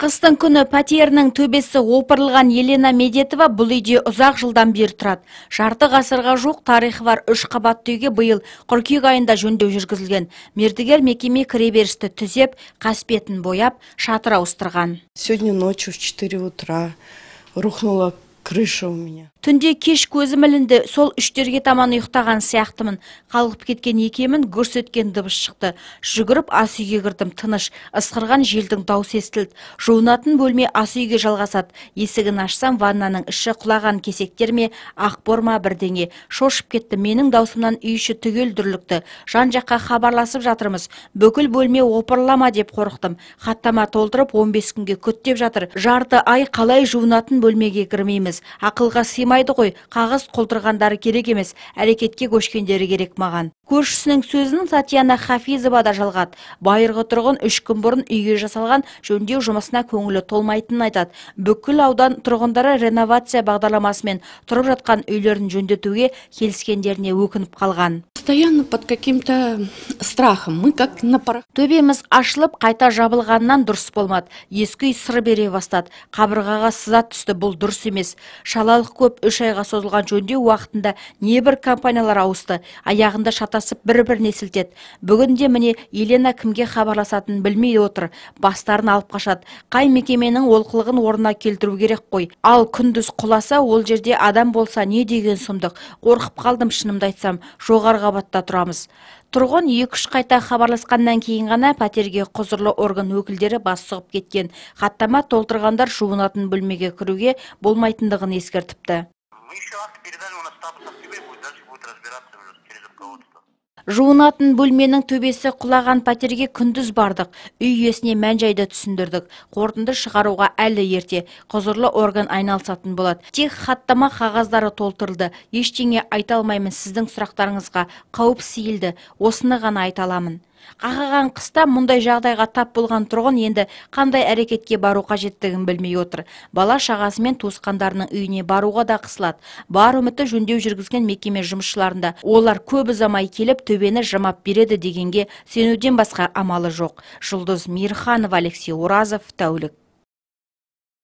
Қыстың күні пәтерінің төбесі опырылған Елена Медетова бұл үйде ұзақ жылдан бер тұрады. Жарты ғасырға жоқ тарихы бар үш қабатты үйге бұйыл қыркүйек айында жөндеу жүргізілген. Мердігер мекеме кіреберісті түзеп, қаспетін бояп, шатыр ауыстырған. Сегодня ночью в 4 утра рухнула крыша у меня түнде кеш көзім ілінді сол үштерге таман ұйықтаған сияқтымын қалғып кеткен екемін гүрс еткен дыбыс шықты жүгіріп ас үйге кірдім тыныш ысқырған желдің даусы естілді жуынатын бөлме ас үйге жалғасады есігін ашсам ваннаның іші құлаған кесектер ме ақ борма бірдеңе шошып кетті менің даусымнан үй іші түгел дүрлікті жан жаққа хабарласып жатырмыз бүкіл бөлме опырлама деп қорықтым хаттама толтырып 15 күнге деп жатыр жарты ай қалай жуынатын бөлмеге кірмейміз ақылға қимайды ғой қағыз қолтырғандары керек емес әрекетке көшкендері керек маған көршісінің сөзін татьяна хафизова да жалғады байырғы тұрғын үш күн бұрын үйге жасалған жөндеу жұмысына көңілі толмайтынын айтады бүкіл аудан тұрғындары реновация бағдарламасымен тұрып жатқан үйлерін жөндетуге келіскендеріне өкініп қалған постоянно под каким-то страхом. Мы как на парах. Төбеміз ашылып, қайта жабылғаннан дұрыс болмады. Ескі үй сыр бере бастады. Қабырғаға сызат түсті, бұл дұрыс емес. Шалалық көп үш айға созылған жөндеу уақытында небір компаниялар ауысты. Аяғында шатасып бір-біріне сілтеді. Бүгінде міне Елена кімге хабарласатынын білмей отыр. Бастарын алып қашады. Қай мекеменің олқылығын орнына келтіру керек қой. Ал күндіз құласа, ол жерде адам болса не деген сұмдық. Қорқып қалдым шынымды айтсам қабатта тұрамыз тұрғын екі үш қайта хабарласқаннан кейін ғана пәтерге құзырлы орган өкілдері бас сұғып кеткен хаттама толтырғандар жуынатын бөлмеге кіруге болмайтындығын ескертіпті мы еще акт передали у нас статус активе будет дальше будет разбираться уже через руководство жуынатын бөлменің төбесі құлаған патерге күндіз бардық үй есіне мән жайды түсіндірдік Қордынды шығаруға әлі ерте қозырлы орган айналсатын болады тек хаттама қағаздары толтырылды ештеңе айталмаймын алмаймын сіздің сұрақтарыңызға қауіп сейілді осыны ғана айта қақаған қыста мұндай жағдайға тап болған тұрғын енді қандай әрекетке бару қажеттігін білмей отыр бала шағасы мен туысқандарының үйіне баруға да қысылады бар үміті жөндеу жүргізген мекеме жұмысшыларында олар көп ұзамай келіп төбені жамап береді дегенге сенуден басқа амалы жоқ жұлдыз мейірханова алексей оразов тәулік